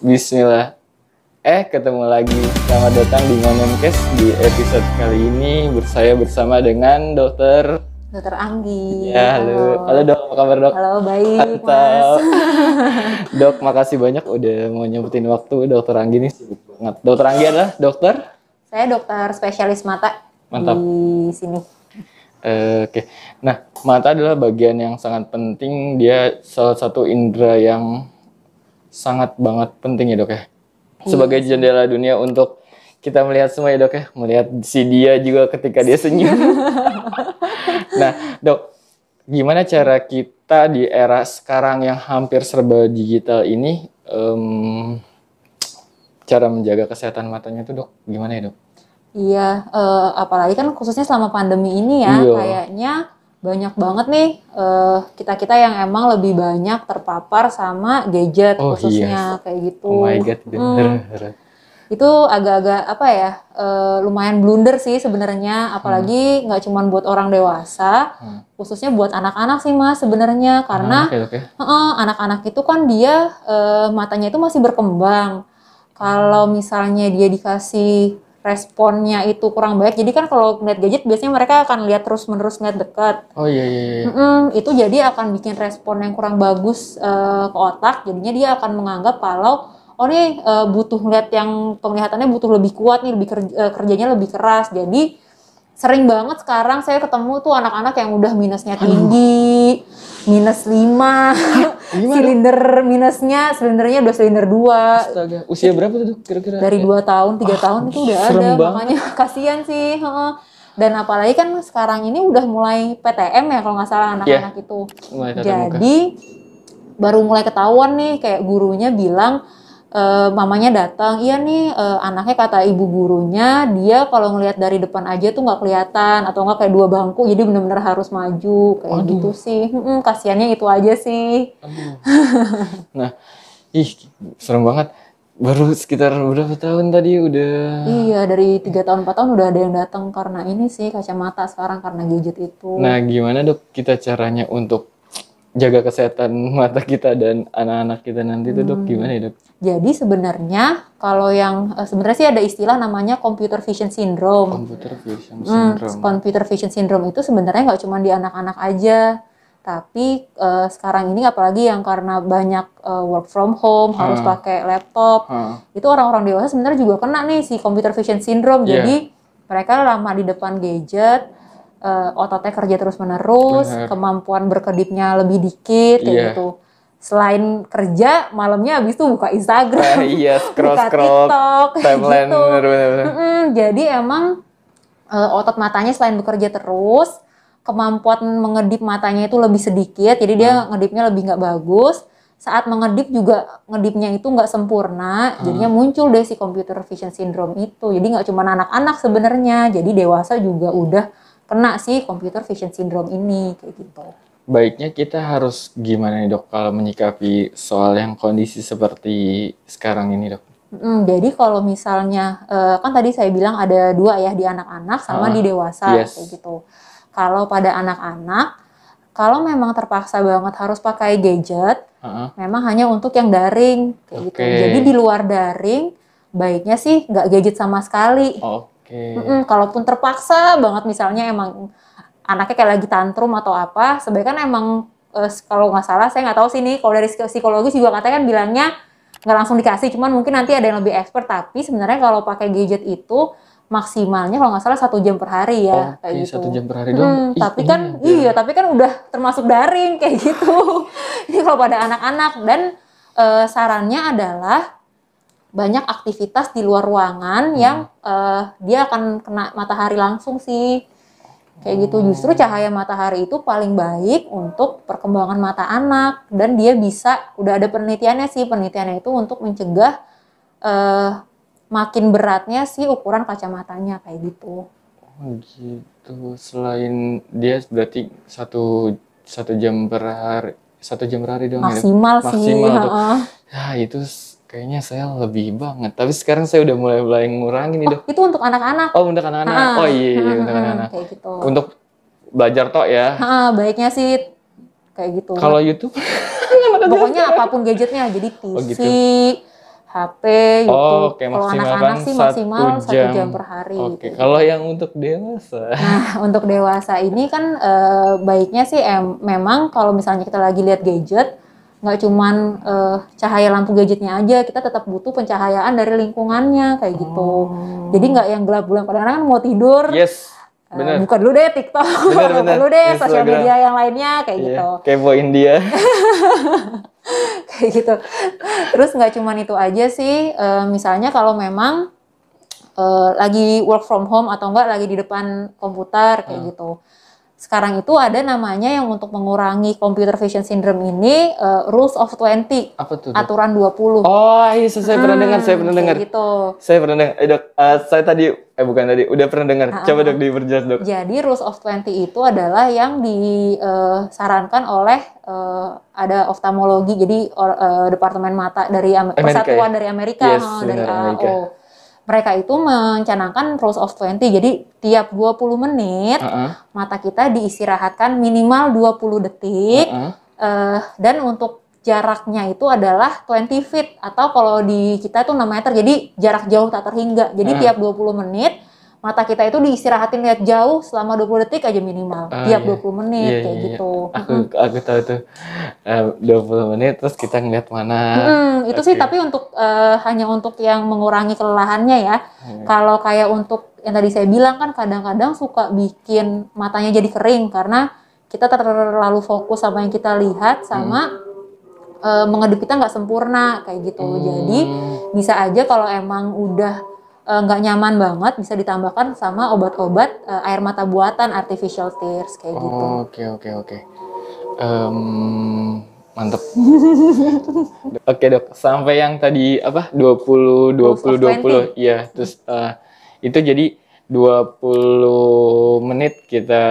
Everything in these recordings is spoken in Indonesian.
Bismillah. Eh, ketemu lagi. Selamat datang di Ngonemcast di episode kali ini saya bersama dengan dokter Dokter Anggi. Ya, halo. Halo, dok, apa kabar dok? Halo, baik Mantap. mas. dok, makasih banyak udah mau nyebutin waktu. Dokter Anggi nih sibuk banget. Dokter Anggi adalah dokter? Saya dokter spesialis mata Mantap. di sini. Uh, Oke, okay. nah mata adalah bagian yang sangat penting. Dia salah satu indera yang sangat banget penting ya dok ya sebagai jendela dunia untuk kita melihat semua ya dok ya melihat si dia juga ketika dia senyum nah dok gimana cara kita di era sekarang yang hampir serba digital ini um, cara menjaga kesehatan matanya tuh dok gimana ya dok iya uh, apalagi kan khususnya selama pandemi ini ya iya. kayaknya banyak banget nih uh, eh, kita kita yang emang lebih banyak terpapar sama gadget oh, iya. khususnya yes. kayak gitu. Oh my god, Hmm. Itu agak-agak apa ya, uh, lumayan blunder sih sebenarnya, apalagi hmm. nggak hmm. cuma buat orang dewasa, hmm. khususnya buat anak-anak sih mas sebenarnya karena anak-anak okay, okay. uh, itu kan dia uh, matanya itu masih berkembang. Kalau hmm. misalnya dia dikasih responnya itu kurang baik. Jadi kan kalau ngeliat gadget biasanya mereka akan lihat terus menerus ngeliat dekat. Oh iya iya. iya. Mm -mm, itu jadi akan bikin respon yang kurang bagus uh, ke otak. Jadinya dia akan menganggap kalau oh nih uh, butuh ngeliat yang penglihatannya butuh lebih kuat nih, lebih kerja, uh, eh, kerjanya lebih keras. Jadi sering banget sekarang saya ketemu tuh anak-anak yang udah minusnya tinggi, minus lima silinder minusnya, silindernya udah silinder dua Astaga, usia berapa tuh kira-kira? Dari 2 tahun, tiga ah, tahun itu udah ada, banget. makanya kasihan sih. Dan apalagi kan sekarang ini udah mulai PTM ya kalau nggak salah iya. anak-anak yeah. itu. Jadi baru mulai ketahuan nih kayak gurunya bilang uh, mamanya datang, iya nih uh, anaknya kata ibu gurunya dia kalau ngelihat dari depan aja tuh nggak kelihatan atau nggak kayak dua bangku, jadi bener-bener harus maju kayak Aduh. gitu sih. Hmm, kasiannya itu aja sih. nah, ih serem banget. Baru sekitar berapa tahun tadi udah? Iya dari tiga tahun empat tahun udah ada yang datang karena ini sih kacamata sekarang karena gadget itu. Nah gimana dok kita caranya untuk jaga kesehatan mata kita dan anak-anak kita nanti itu hmm. dok gimana ya dok? Jadi sebenarnya kalau yang eh, sebenarnya sih ada istilah namanya computer vision syndrome. Computer vision hmm, syndrome. Hmm, computer vision syndrome itu sebenarnya nggak cuma di anak-anak aja, tapi uh, sekarang ini apalagi yang karena banyak uh, work from home ha. harus pakai laptop, ha. itu orang-orang dewasa sebenarnya juga kena nih si computer vision syndrome. Yeah. Jadi mereka lama di depan gadget uh, ototnya kerja terus menerus, Bener. kemampuan berkedipnya lebih dikit, yeah. Iya. gitu. Selain kerja, malamnya abis itu buka Instagram, uh, iya, scroll, buka scroll, TikTok, gitu. timeline, gitu. Bener, bener, Mm jadi emang uh, otot matanya selain bekerja terus, kemampuan mengedip matanya itu lebih sedikit, jadi hmm. dia ngedipnya lebih nggak bagus. Saat mengedip juga ngedipnya itu nggak sempurna, hmm. jadinya muncul deh si computer vision syndrome itu. Jadi nggak cuma anak-anak sebenarnya, jadi dewasa juga udah kena sih computer vision syndrome ini kayak gitu. Baiknya kita harus gimana nih dok kalau menyikapi soal yang kondisi seperti sekarang ini dok? Hmm, jadi kalau misalnya eh, kan tadi saya bilang ada dua ya di anak-anak sama ah, di dewasa yes. kayak gitu. Kalau pada anak-anak kalau memang terpaksa banget harus pakai gadget, uh-huh. memang hanya untuk yang daring kayak okay. gitu. Jadi di luar daring baiknya sih nggak gadget sama sekali. Oke. Okay. Mm -mm, kalaupun terpaksa banget misalnya emang anaknya kayak lagi tantrum atau apa, sebaiknya kan emang eh, kalau nggak salah saya nggak tahu sih nih kalau dari psikologis juga katanya kan bilangnya nggak langsung dikasih, cuman mungkin nanti ada yang lebih expert. Tapi sebenarnya kalau pakai gadget itu maksimalnya kalau nggak salah satu jam per hari ya oh, kayak iya, gitu. Satu jam per hari doang. Hmm, Ih, tapi iya, kan iya. iya, tapi kan udah termasuk daring kayak gitu. Ini kalau pada anak-anak dan e, sarannya adalah banyak aktivitas di luar ruangan hmm. yang uh, dia akan kena matahari langsung sih. Kayak gitu, hmm. justru cahaya matahari itu paling baik untuk perkembangan mata anak dan dia bisa udah ada penelitiannya sih, penelitiannya itu untuk mencegah uh, makin beratnya sih ukuran kacamatanya kayak gitu. Oh gitu. Selain dia berarti satu satu jam per hari, satu jam per hari dong ya? maksimal ya? sih. Maksimal tuh. Ya itu Kayaknya saya lebih banget. Tapi sekarang saya udah mulai mulai ngurangin oh, itu. untuk anak-anak. Oh untuk anak-anak. Ah, oh iya, iya ah, untuk ah, anak-anak. Kayak gitu. Untuk belajar tok ya. Ha, baiknya sih kayak gitu. Kalau YouTube? Pokoknya apapun gadgetnya. Jadi TV, oh, gitu. HP, YouTube. Oh, okay. kalau anak-anak sih maksimal satu jam, jam per hari. Oke, okay. gitu. kalau yang untuk dewasa. Nah, untuk dewasa ini kan e, baiknya sih em, memang kalau misalnya kita lagi lihat gadget, nggak cuman uh, cahaya lampu gadgetnya aja kita tetap butuh pencahayaan dari lingkungannya kayak gitu oh. jadi nggak yang gelap bulan kadang-kadang mau tidur yes. Eh, bener. Uh, buka dulu deh TikTok, bener, buka dulu deh Instagram. sosial media yang lainnya kayak yeah. gitu. Kepo India. kayak gitu. Terus nggak cuman itu aja sih. Uh, misalnya kalau memang uh, lagi work from home atau enggak lagi di depan komputer kayak hmm. gitu sekarang itu ada namanya yang untuk mengurangi computer vision syndrome ini uh, rules of 20. Apa tuh? Aturan 20. Oh, iya saya hmm, pernah dengar, saya pernah dengar. Gitu. Saya pernah dengar. Eh, dok, uh, saya tadi eh bukan tadi, udah pernah dengar. Uh, Coba ah, Dok ah. diperjelas, Dok. Jadi rules of 20 itu adalah yang disarankan eh, oleh uh, ada oftalmologi, jadi uh, departemen mata dari Amerika, ya? persatuan ya? dari Amerika, yes, oh, dari AO. Amerika mereka itu mencanangkan rules of 20. Jadi tiap 20 menit uh -uh. mata kita diistirahatkan minimal 20 detik. Uh -uh. Uh, dan untuk jaraknya itu adalah 20 feet atau kalau di kita itu enam meter, jadi jarak jauh tak terhingga. Jadi uh. tiap 20 menit mata kita itu diistirahatin lihat jauh selama 20 detik aja minimal oh, tiap iya. 20 menit iya, kayak iya. iya. gitu. Aku aku tahu tuh um, 20 menit terus kita ngeliat mana. Hmm, itu okay. sih tapi untuk uh, hanya untuk yang mengurangi kelelahannya ya. Hmm. Kalau kayak untuk yang tadi saya bilang kan kadang-kadang suka bikin matanya jadi kering karena kita terlalu fokus sama yang kita lihat sama hmm Uh, eh, mengedup kita nggak sempurna kayak gitu. Hmm. Jadi bisa aja kalau emang udah Eh, nggak uh, nyaman banget bisa ditambahkan sama obat-obat uh, air mata buatan artificial tears kayak oh, gitu. Oke okay, oke okay, oke. Okay. Um, mantep. oke okay, dok, sampai yang tadi apa 20 20 20, 20 iya terus uh, itu jadi 20 menit kita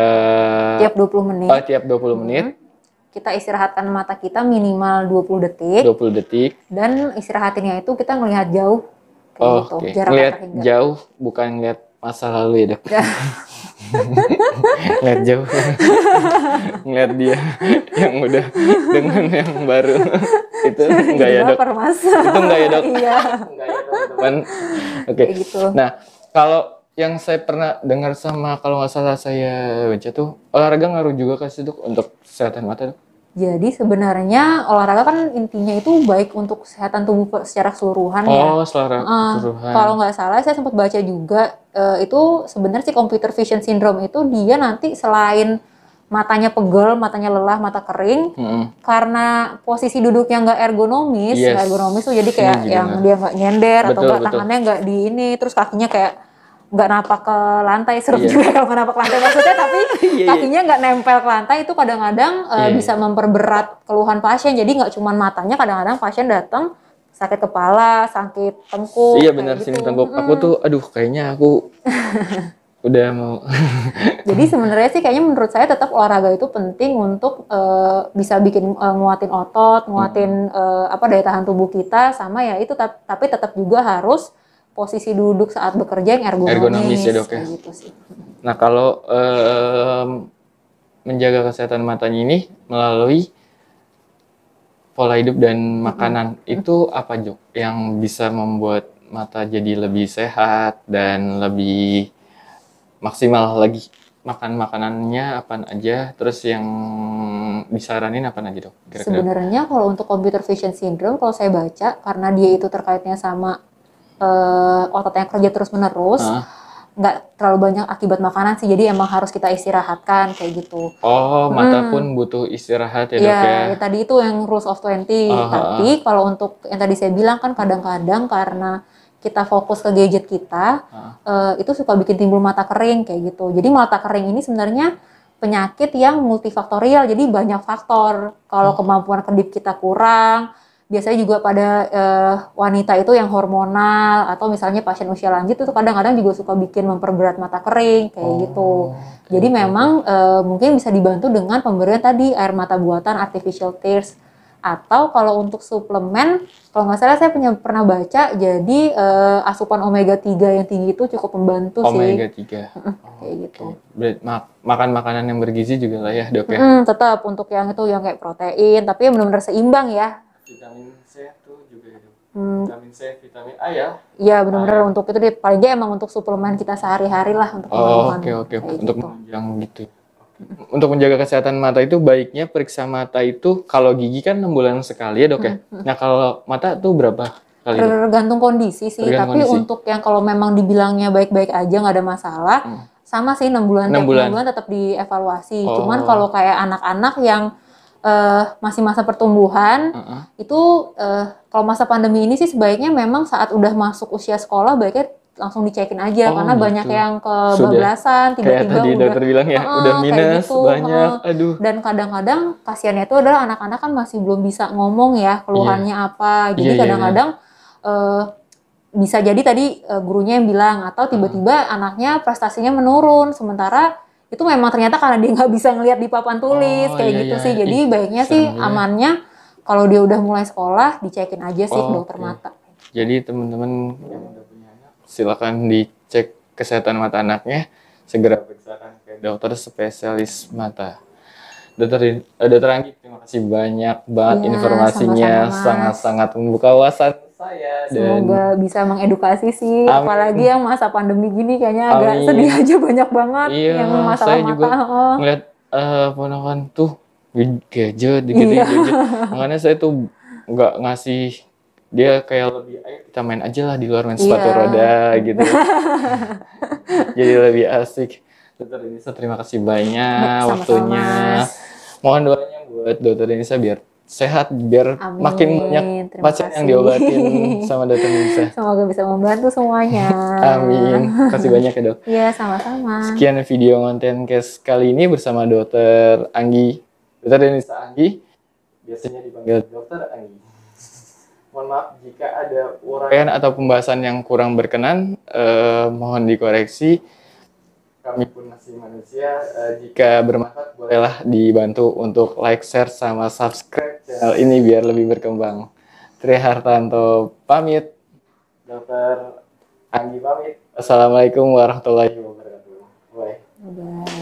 tiap 20 menit. Oh, tiap 20 mm-hmm. menit. Hmm. Kita istirahatkan mata kita minimal 20 detik. 20 detik. Dan istirahatinnya itu kita ngelihat jauh kayak oh, gitu okay. jarak ngeliat jauh bukan ngeliat masa lalu ya dok Lihat jauh ngeliat dia yang udah dengan yang baru itu enggak ya, ya dok itu iya. enggak ya dok iya oke okay. gitu. nah kalau yang saya pernah dengar sama kalau nggak salah saya baca tuh olahraga ngaruh juga kasih dok untuk kesehatan mata dok jadi sebenarnya olahraga kan intinya itu baik untuk kesehatan tubuh secara keseluruhan oh, ya. Oh, secara uh, Kalau nggak salah saya sempat baca juga uh, itu sebenarnya si computer vision syndrome itu dia nanti selain matanya pegel, matanya lelah, mata kering, hmm karena posisi duduknya nggak ergonomis, yes. ergonomis tuh jadi kayak iya, yang dia nggak nyender betul, atau nggak tangannya nggak di ini, terus kakinya kayak nggak napak ke lantai seru yeah. juga kalau nggak napak ke lantai maksudnya tapi yeah, iya. kakinya nggak nempel ke lantai itu kadang-kadang yeah. Iya, iya. bisa memperberat keluhan pasien jadi nggak cuma matanya kadang-kadang pasien datang sakit kepala sakit tengkuk iya benar gitu. sini tengkuk hmm. aku tuh aduh kayaknya aku udah mau jadi sebenarnya sih kayaknya menurut saya tetap olahraga itu penting untuk uh, bisa bikin uh, nguatin otot nguatin hmm. uh, apa daya tahan tubuh kita sama ya itu tapi tetap juga harus posisi duduk saat bekerja yang ergonomis, ergonomis ya dok ya. Gitu sih. Nah kalau um, menjaga kesehatan matanya ini melalui pola hidup dan makanan hmm. itu apa Jok yang bisa membuat mata jadi lebih sehat dan lebih maksimal lagi makan makanannya apa aja terus yang disaranin apa aja dok? Sebenarnya kalau untuk computer vision syndrome kalau saya baca karena dia itu terkaitnya sama uh, eh, ototnya kerja terus menerus nggak uh. terlalu banyak akibat makanan sih jadi emang harus kita istirahatkan kayak gitu oh mata hmm. pun butuh istirahat ya iya, dok ya, ya tadi itu yang rules of 20 uh-huh. tapi kalau untuk yang tadi saya bilang kan kadang-kadang karena kita fokus ke gadget kita uh. Uh, itu suka bikin timbul mata kering kayak gitu jadi mata kering ini sebenarnya penyakit yang multifaktorial jadi banyak faktor kalau uh. kemampuan kedip kita kurang biasanya juga pada uh, wanita itu yang hormonal atau misalnya pasien usia lanjut itu kadang-kadang juga suka bikin memperberat mata kering kayak oh, gitu. Okay, Jadi memang uh, mungkin bisa dibantu dengan pemberian tadi air mata buatan artificial tears atau kalau untuk suplemen kalau nggak salah saya punya, pernah baca jadi uh, asupan omega 3 yang tinggi itu cukup membantu omega sih. Omega 3. kayak gitu. Okay. Mak makan makanan yang bergizi juga lah ya, Dok ya. Mm, tetap untuk yang itu yang kayak protein tapi benar-benar seimbang ya vitamin C tuh juga hmm. vitamin C vitamin A ya iya benar-benar ah, ya. untuk itu deh paling dia emang untuk suplemen kita sehari-hari lah untuk oh, oke oke okay. untuk menjaga gitu, gitu. untuk menjaga kesehatan mata itu baiknya periksa mata itu kalau gigi kan enam bulan sekali ya dok ya. Hmm, hmm. Nah kalau mata tuh berapa kali? Tergantung kondisi sih. Tergantung tapi kondisi. untuk yang kalau memang dibilangnya baik-baik aja nggak ada masalah, hmm. sama sih enam bulan. Enam bulan. bulan tetap dievaluasi. Oh. Cuman kalau kayak anak-anak yang uh, masih masa pertumbuhan uh -uh. itu uh, kalau masa pandemi ini sih sebaiknya memang saat udah masuk usia sekolah baiknya langsung dicekin aja oh, karena gitu. banyak yang ke kebablasan tiba-tiba tadi udah dokter bilang ya uh, udah minus gitu, banyak uh, aduh dan kadang-kadang kasihannya itu adalah anak-anak kan masih belum bisa ngomong ya keluhannya yeah. apa jadi iya, iya, iya. kadang-kadang yeah, yeah, bisa jadi tadi uh, gurunya yang bilang atau tiba-tiba uh. anaknya prestasinya menurun sementara itu memang ternyata karena dia nggak bisa ngelihat di papan tulis oh, kayak iya, gitu iya. sih jadi Ih, baiknya sih ya. amannya kalau dia udah mulai sekolah dicekin aja sih oh, dokter mata jadi teman-teman silakan dicek kesehatan mata anaknya segera periksakan ke dokter spesialis mata dokter eh, dokter Anggi terima kasih banyak banget ya, informasinya sangat-sangat membuka wawasan saya. Dan... Semoga bisa mengedukasi sih, Amin. apalagi yang masa pandemi gini kayaknya Amin. agak sedih aja banyak banget iya, yang masalah saya mata. juga oh. ngeliat uh, ponakan tuh gadget, dikit iya. Makanya saya tuh nggak ngasih dia kayak lebih ayo kita main aja lah di luar main iya. sepatu yeah. roda gitu. Jadi lebih asik. Dokter Indonesia terima kasih banyak Sama -sama. waktunya. Mohon doanya buat Dokter Indonesia biar sehat biar Amin. makin banyak Terima pasien yang diobatin sama dokter Nisa. Semoga bisa membantu semuanya. Amin. Kasih banyak ya, Dok. Iya, sama-sama. Sekian video konten case kali ini bersama dokter Anggi. dokter Denisa Anggi biasanya dipanggil dokter Anggi. Mohon maaf jika ada uraian atau pembahasan yang kurang berkenan, eh, mohon dikoreksi kami pun masih manusia. Uh, jika bermanfaat, bolehlah dibantu untuk like, share, sama subscribe channel ini biar lebih berkembang. Tri Hartanto pamit. Dokter Anggi pamit. Assalamualaikum warahmatullahi wabarakatuh. Bye. Bye.